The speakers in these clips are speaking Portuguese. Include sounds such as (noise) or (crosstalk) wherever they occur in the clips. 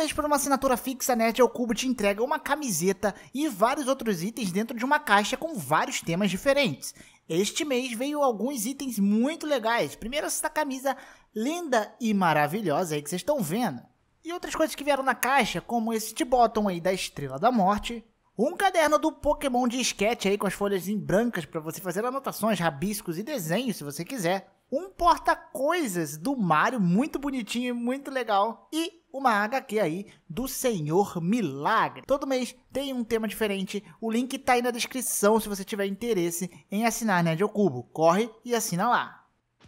Somente por uma assinatura fixa, né, a Nerd ao Cubo te entrega uma camiseta e vários outros itens dentro de uma caixa com vários temas diferentes. Este mês veio alguns itens muito legais. Primeiro essa camisa linda e maravilhosa aí que vocês estão vendo. E outras coisas que vieram na caixa, como esse botão bottom aí da Estrela da Morte, um caderno do Pokémon de esquete aí com as folhas em brancas para você fazer anotações, rabiscos e desenhos se você quiser um porta-coisas do Mario, muito bonitinho e muito legal. E uma HQ aí do Senhor Milagre. Todo mês tem um tema diferente. O link tá aí na descrição se você tiver interesse em assinar Nerd ao Cubo. Corre e assina lá.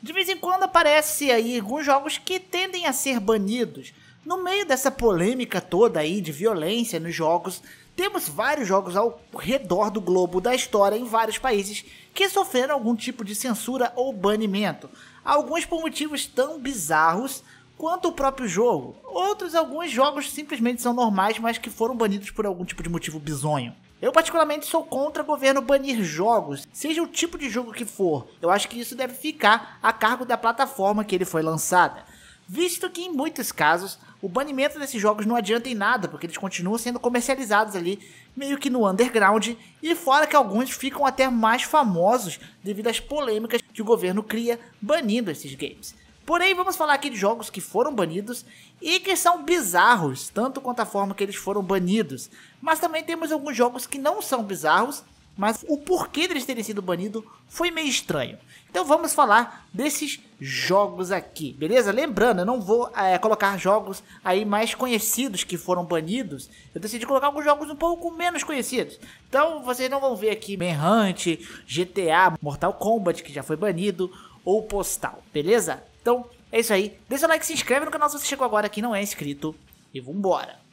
De vez em quando aparece aí alguns jogos que tendem a ser banidos no meio dessa polêmica toda aí de violência nos jogos, temos vários jogos ao redor do globo da história em vários países que sofreram algum tipo de censura ou banimento. Alguns por motivos tão bizarros quanto o próprio jogo. Outros, alguns jogos simplesmente são normais, mas que foram banidos por algum tipo de motivo bizonho. Eu particularmente sou contra o governo banir jogos, seja o tipo de jogo que for. Eu acho que isso deve ficar a cargo da plataforma que ele foi lançada visto que em muitos casos o banimento desses jogos não adianta em nada, porque eles continuam sendo comercializados ali, meio que no underground, e fora que alguns ficam até mais famosos devido às polêmicas que o governo cria banindo esses games. Porém, vamos falar aqui de jogos que foram banidos e que são bizarros, tanto quanto a forma que eles foram banidos. Mas também temos alguns jogos que não são bizarros mas o porquê deles terem sido banidos foi meio estranho. Então vamos falar desses jogos aqui, beleza? Lembrando, eu não vou é, colocar jogos aí mais conhecidos que foram banidos. Eu decidi colocar alguns jogos um pouco menos conhecidos. Então vocês não vão ver aqui Manhunt, GTA, Mortal Kombat, que já foi banido, ou Postal, beleza? Então é isso aí. Deixa o like, se inscreve no canal se você chegou agora que não é inscrito. E vambora!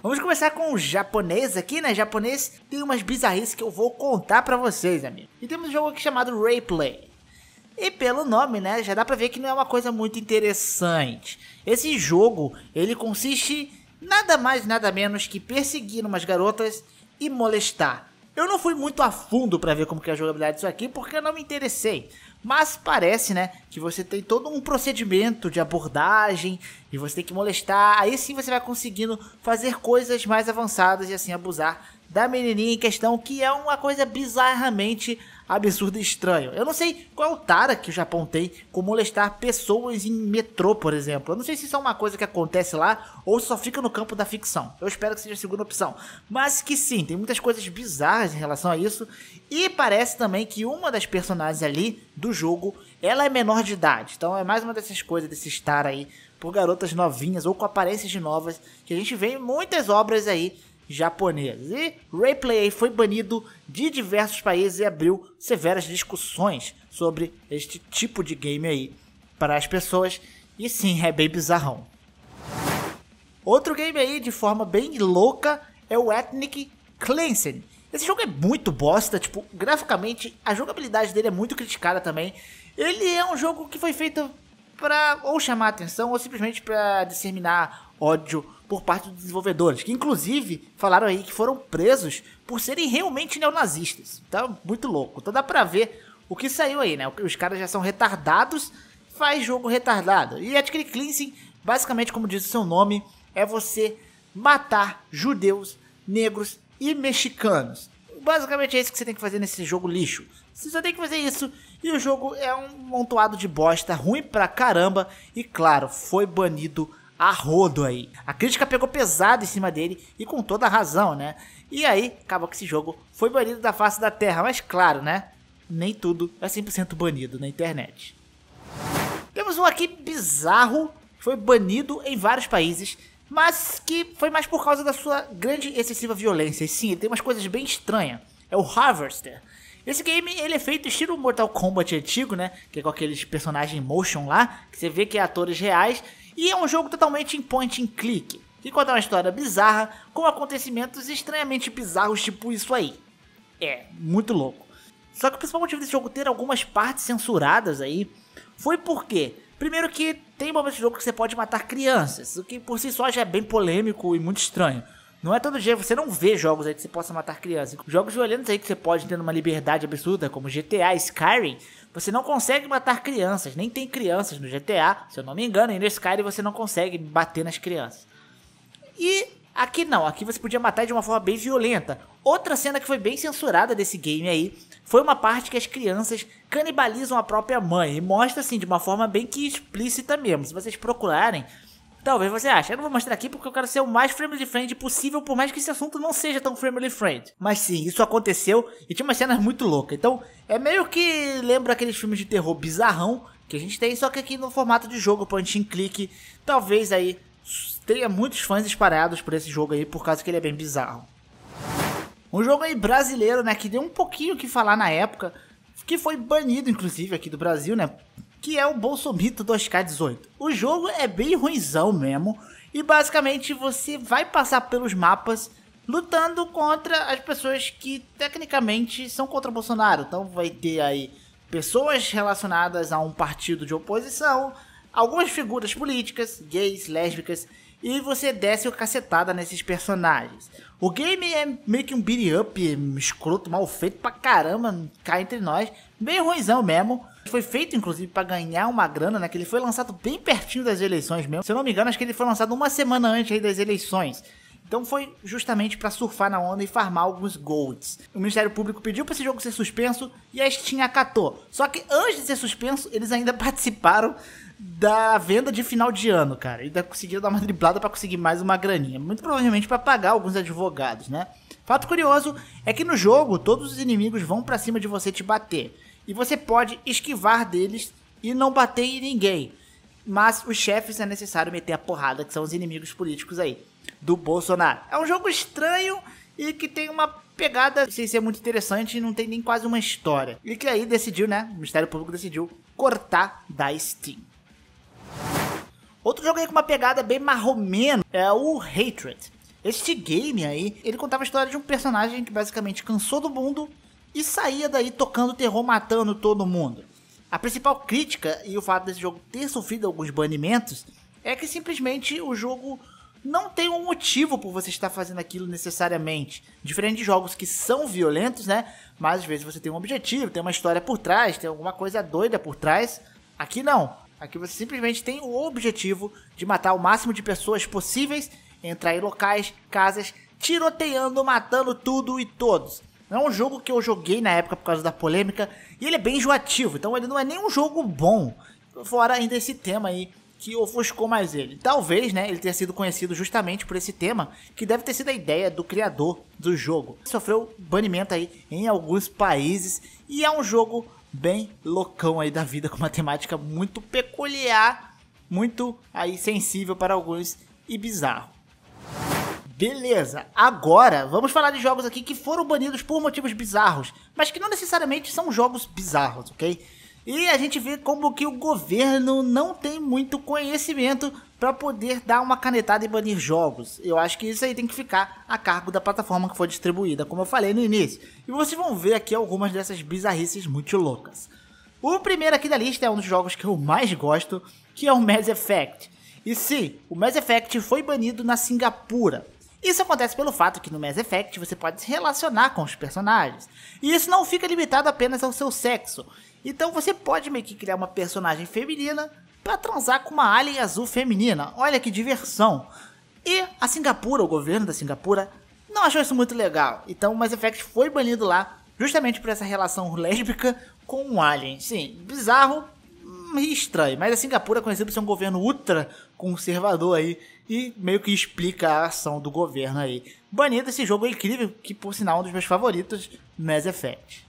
Vamos começar com o japonês aqui, né? Japonês tem umas bizarrices que eu vou contar para vocês, amigo. E temos um jogo aqui chamado Rayplay. E pelo nome, né, já dá pra ver que não é uma coisa muito interessante. Esse jogo, ele consiste nada mais nada menos que perseguir umas garotas e molestar. Eu não fui muito a fundo para ver como que é a jogabilidade disso aqui, porque eu não me interessei. Mas parece, né, que você tem todo um procedimento de abordagem e você tem que molestar. Aí sim você vai conseguindo fazer coisas mais avançadas e assim abusar da menininha em questão, que é uma coisa bizarramente absurda e estranha. Eu não sei qual é o tara que o Japão tem com molestar pessoas em metrô, por exemplo. Eu não sei se isso é uma coisa que acontece lá ou só fica no campo da ficção. Eu espero que seja a segunda opção. Mas que sim, tem muitas coisas bizarras em relação a isso. E parece também que uma das personagens ali do jogo, ela é menor de idade. Então é mais uma dessas coisas, desse tara aí por garotas novinhas ou com aparências de novas, que a gente vê em muitas obras aí japoneses. E Rayplay foi banido de diversos países e abriu severas discussões sobre este tipo de game aí para as pessoas. E sim, é bem bizarrão. Outro game aí de forma bem louca é o Ethnic Cleansing. Esse jogo é muito bosta, tipo, graficamente, a jogabilidade dele é muito criticada também. Ele é um jogo que foi feito para ou chamar atenção ou simplesmente para disseminar ódio por parte dos desenvolvedores, que inclusive falaram aí que foram presos por serem realmente neonazistas. Tá muito louco. Então dá pra ver o que saiu aí, né? Os caras já são retardados, faz jogo retardado. E Ethical Cleansing, basicamente, como diz o seu nome, é você matar judeus, negros e mexicanos. Basicamente é isso que você tem que fazer nesse jogo lixo. Você só tem que fazer isso. E o jogo é um montoado de bosta, ruim pra caramba. E claro, foi banido a rodo aí. A crítica pegou pesado em cima dele e com toda a razão, né? E aí, acabou que esse jogo foi banido da face da terra. Mas claro, né? Nem tudo é 100% banido na internet. Temos um aqui bizarro, foi banido em vários países, mas que foi mais por causa da sua grande e excessiva violência. E sim, ele tem umas coisas bem estranhas. É o Harvester. Esse game ele é feito estilo Mortal Kombat antigo, né? Que é com aqueles personagens motion lá, que você vê que é atores reais. E é um jogo totalmente em point and click, que conta uma história bizarra, com acontecimentos estranhamente bizarros, tipo isso aí. É, muito louco. Só que o principal motivo desse jogo ter algumas partes censuradas aí foi porque, primeiro que tem momentos do jogo que você pode matar crianças, o que por si só já é bem polêmico e muito estranho. Não é todo dia, você não vê jogos aí que você possa matar crianças. Jogos violentos aí que você pode ter uma liberdade absurda, como GTA, Skyrim, você não consegue matar crianças, nem tem crianças no GTA, se eu não me engano, e no Skyrim você não consegue bater nas crianças. E Aqui não, aqui você podia matar de uma forma bem violenta. Outra cena que foi bem censurada desse game aí foi uma parte que as crianças canibalizam a própria mãe. E mostra assim, de uma forma bem que explícita mesmo. Se vocês procurarem, talvez você ache. Eu não vou mostrar aqui porque eu quero ser o mais family friend possível, por mais que esse assunto não seja tão family friend. Mas sim, isso aconteceu e tinha umas cenas muito loucas. Então, é meio que lembra aqueles filmes de terror bizarrão que a gente tem, só que aqui no formato de jogo, point and click, talvez aí tenha muitos fãs espalhados por esse jogo aí, por causa que ele é bem bizarro. Um jogo aí brasileiro, né, que deu um pouquinho o que falar na época, que foi banido, inclusive, aqui do Brasil, né, que é o Bolsomito 2K18. O jogo é bem ruizão mesmo, e basicamente você vai passar pelos mapas lutando contra as pessoas que tecnicamente são contra Bolsonaro. Então vai ter aí pessoas relacionadas a um partido de oposição, algumas figuras políticas, gays, lésbicas, e você desce o cacetada nesses personagens. O game é meio que um beat up, escroto, mal feito pra caramba, cá entre nós, bem ruizão mesmo. Foi feito inclusive para ganhar uma grana, né? Que ele foi lançado bem pertinho das eleições mesmo. Se eu não me engano, acho que ele foi lançado uma semana antes das eleições. Então foi justamente para surfar na onda e farmar alguns golds. O Ministério Público pediu para esse jogo ser suspenso e a Steam acatou. Só que antes de ser suspenso, eles ainda (laughs) participaram da venda de final de ano, cara. E ainda conseguiram dar uma driblada para conseguir mais uma graninha. Muito provavelmente para pagar alguns advogados, né? Fato curioso é que no jogo todos os inimigos vão para cima de você te bater. E você pode esquivar deles e não bater em ninguém. Mas os chefes é necessário meter a porrada, que são os inimigos políticos aí do Bolsonaro. É um jogo estranho e que tem uma pegada sem ser muito interessante e não tem nem quase uma história. E que aí decidiu, né? O Ministério Público decidiu cortar da Steam. Outro jogo aí com uma pegada bem marromeno é o Hatred. Este game aí, ele contava a história de um personagem que basicamente cansou do mundo e saía daí tocando terror, matando todo mundo. A principal crítica e o fato desse jogo ter sofrido alguns banimentos é que simplesmente o jogo não tem um motivo por você estar fazendo aquilo necessariamente. Diferente de jogos que são violentos, né? Mas às vezes você tem um objetivo, tem uma história por trás, tem alguma coisa doida por trás. Aqui não. Aqui você simplesmente tem o objetivo de matar o máximo de pessoas possíveis, entrar em locais, casas, tiroteando, matando tudo e todos. Não é um jogo que eu joguei na época por causa da polêmica, e ele é bem enjoativo, então ele não é nem um jogo bom. Fora ainda esse tema aí que ofuscou mais ele. Talvez, né, ele tenha sido conhecido justamente por esse tema, que deve ter sido a ideia do criador do jogo. Sofreu banimento aí em alguns países e é um jogo bem loucão aí da vida (laughs) com uma temática muito peculiar, muito aí sensível para alguns e bizarro. Beleza, agora vamos falar de jogos aqui que foram banidos por motivos bizarros, mas que não necessariamente são jogos bizarros, ok? E a gente vê como que o governo não tem muito conhecimento para poder dar uma canetada e banir jogos. Eu acho que isso aí tem que ficar a cargo da plataforma que foi distribuída, como eu falei no início. E vocês vão ver aqui algumas dessas bizarrices muito loucas. O primeiro aqui da lista é um dos jogos que eu mais gosto, que é o Mass Effect. E sim, o Mass Effect foi banido na Singapura. Isso acontece pelo fato que no Mass Effect você pode se relacionar com os personagens, e isso não fica limitado apenas ao seu sexo. Então você pode meio que criar uma personagem feminina para transar com uma alien azul feminina. Olha que diversão! E a Singapura, o governo da Singapura, não achou isso muito legal. Então o Mass Effect foi banido lá justamente por essa relação lésbica com um alien. Sim, bizarro, estranho. Mas a Singapura é conhecida por ser um governo ultra conservador aí e meio que explica a ação do governo aí. Banido esse jogo é incrível, que por sinal é um dos meus favoritos, Mass Effect.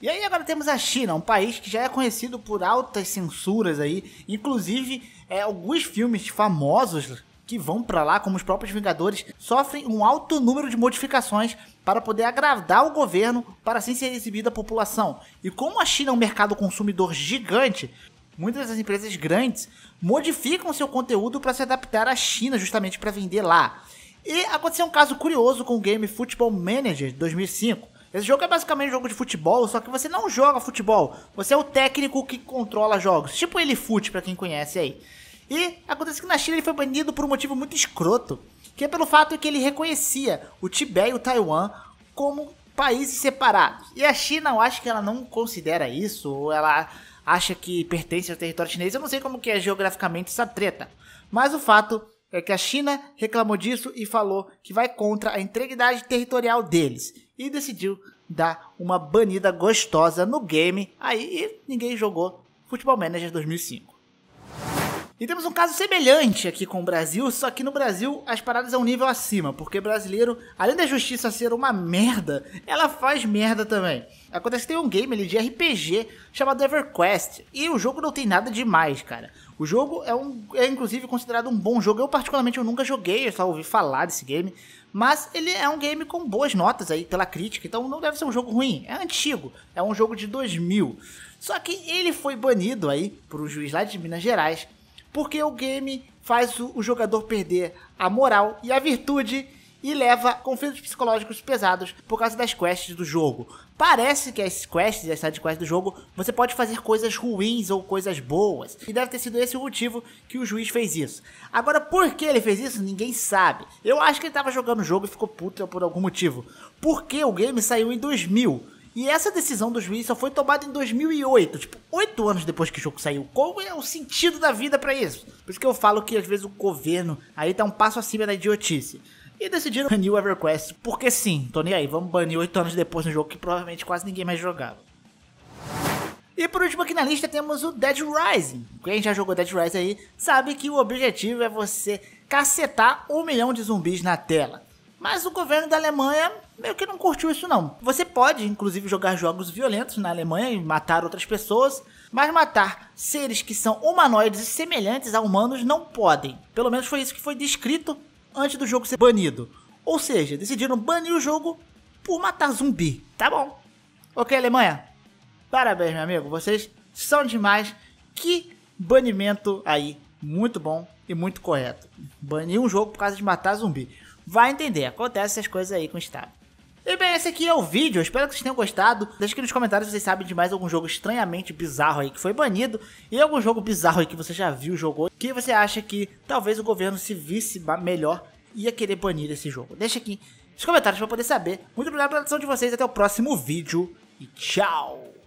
E aí agora temos a China, um país que já é conhecido por altas censuras aí, inclusive é, alguns filmes famosos que vão para lá, como os próprios Vingadores, sofrem um alto número de modificações para poder agradar o governo, para assim ser exibida a população. E como a China é um mercado consumidor gigante, muitas das empresas grandes modificam seu conteúdo para se adaptar à China, justamente para vender lá. E aconteceu um caso curioso com o game Football Manager de 2005. Esse jogo é basicamente um jogo de futebol, só que você não joga futebol, você é o técnico que controla jogos, tipo ele Foot para quem conhece aí. E acontece que na China ele foi banido por um motivo muito escroto, que é pelo fato que ele reconhecia o Tibete e o Taiwan como países separados. E a China, eu acho que ela não considera isso, ou ela acha que pertence ao território chinês. Eu não sei como que é geograficamente essa treta. Mas o fato é que a China reclamou disso e falou que vai contra a integridade territorial deles. E decidiu dar uma banida gostosa no game aí e ninguém jogou Futebol Manager 2005. E temos um caso semelhante aqui com o Brasil, só que no Brasil as paradas é um nível acima, porque brasileiro, além da justiça ser uma merda, ela faz merda também. Acontece que tem um game ali de RPG chamado EverQuest, e o jogo não tem nada demais, cara. O jogo é, um, é inclusive considerado um bom jogo, eu particularmente eu nunca joguei, eu só ouvi falar desse game, mas ele é um game com boas notas aí pela crítica, então não deve ser um jogo ruim, é antigo, é um jogo de 2000. Só que ele foi banido aí por um juiz lá de Minas Gerais, porque o game faz o, jogador perder a moral e a virtude e leva conflitos psicológicos pesados por causa das quests do jogo. Parece que as quests, as sidequests do jogo, você pode fazer coisas ruins ou coisas boas. E deve ter sido esse o motivo que o juiz fez isso. Agora, por que ele fez isso, ninguém sabe. Eu acho que ele estava jogando o jogo e ficou puto por algum motivo. Porque o game saiu em 2000 e essa decisão do juiz só foi tomada em 2008, tipo, oito anos depois que o jogo saiu. Qual é o sentido da vida para isso? Por isso que eu falo que às vezes o governo aí tá um passo acima da idiotice. E decidiram banir o EverQuest, porque sim, tô nem aí, vamos banir oito anos depois no jogo que provavelmente quase ninguém mais jogava. E por último aqui na lista temos o Dead Rising. Quem já jogou Dead Rising aí sabe que o objetivo é você cacetar um milhão de zumbis na tela. Mas o governo da Alemanha meio que não curtiu isso não. Você pode, inclusive, jogar jogos violentos na Alemanha e matar outras pessoas, mas matar seres que são humanoides e semelhantes a humanos não podem. Pelo menos foi isso que foi descrito antes do jogo ser banido. Ou seja, decidiram banir o jogo por matar zumbi. Tá bom. Ok, Alemanha. Parabéns, meu amigo. Vocês são demais. Que banimento aí. Muito bom e muito correto. Banir um jogo por causa de matar zumbi. Vai entender, acontece essas coisas aí com o Estado. E bem, esse aqui é o vídeo. Eu espero que vocês tenham gostado. Deixa aqui nos comentários se vocês sabem de mais algum jogo estranhamente bizarro aí que foi banido. E algum jogo bizarro aí que você já viu, jogou, que você acha que talvez o governo se visse melhor ia querer banir esse jogo. Deixa aqui nos comentários para poder saber. Muito obrigado pela atenção de vocês. Até o próximo vídeo e tchau!